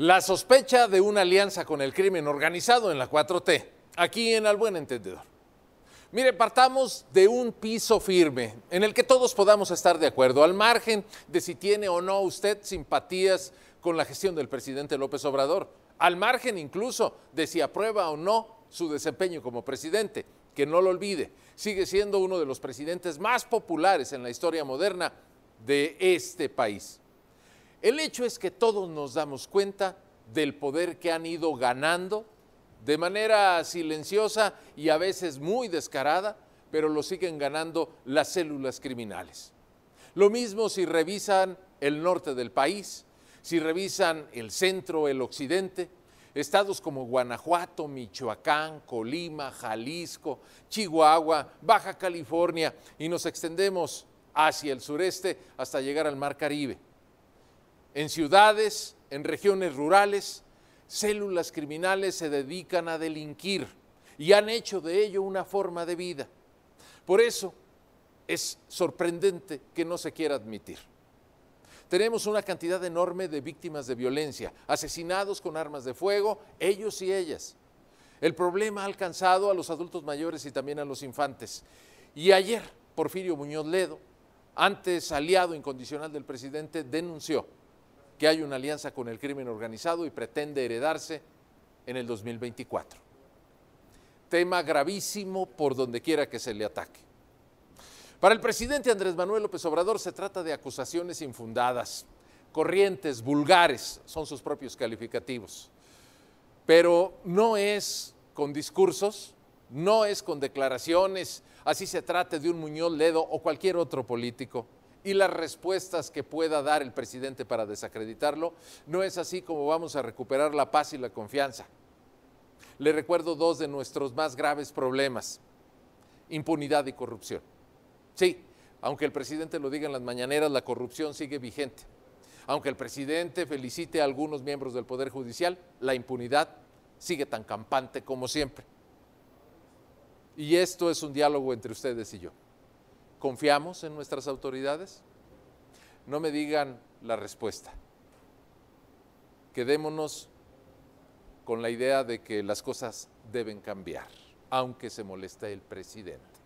La sospecha de una alianza con el crimen organizado en la 4T, aquí en Al Buen Entendedor. Mire, partamos de un piso firme en el que todos podamos estar de acuerdo, al margen de si tiene o no usted simpatías con la gestión del presidente López Obrador, al margen incluso de si aprueba o no su desempeño como presidente, que no lo olvide, sigue siendo uno de los presidentes más populares en la historia moderna de este país. El hecho es que todos nos damos cuenta del poder que han ido ganando de manera silenciosa y a veces muy descarada, pero lo siguen ganando las células criminales. Lo mismo si revisan el norte del país, si revisan el centro, el occidente, estados como Guanajuato, Michoacán, Colima, Jalisco, Chihuahua, Baja California y nos extendemos hacia el sureste hasta llegar al Mar Caribe. En ciudades, en regiones rurales, células criminales se dedican a delinquir y han hecho de ello una forma de vida. Por eso es sorprendente que no se quiera admitir. Tenemos una cantidad enorme de víctimas de violencia, asesinados con armas de fuego, ellos y ellas. El problema ha alcanzado a los adultos mayores y también a los infantes. Y ayer, Porfirio Muñoz Ledo, antes aliado incondicional del presidente, denunció que hay una alianza con el crimen organizado y pretende heredarse en el 2024. Tema gravísimo por donde quiera que se le ataque. Para el presidente Andrés Manuel López Obrador se trata de acusaciones infundadas, corrientes, vulgares, son sus propios calificativos. Pero no es con discursos, no es con declaraciones, así se trate de un Muñoz Ledo o cualquier otro político y las respuestas que pueda dar el presidente para desacreditarlo, no es así como vamos a recuperar la paz y la confianza. Le recuerdo dos de nuestros más graves problemas, impunidad y corrupción. Sí, aunque el presidente lo diga en las mañaneras, la corrupción sigue vigente. Aunque el presidente felicite a algunos miembros del Poder Judicial, la impunidad sigue tan campante como siempre. Y esto es un diálogo entre ustedes y yo. ¿Confiamos en nuestras autoridades? No me digan la respuesta. Quedémonos con la idea de que las cosas deben cambiar, aunque se moleste el presidente.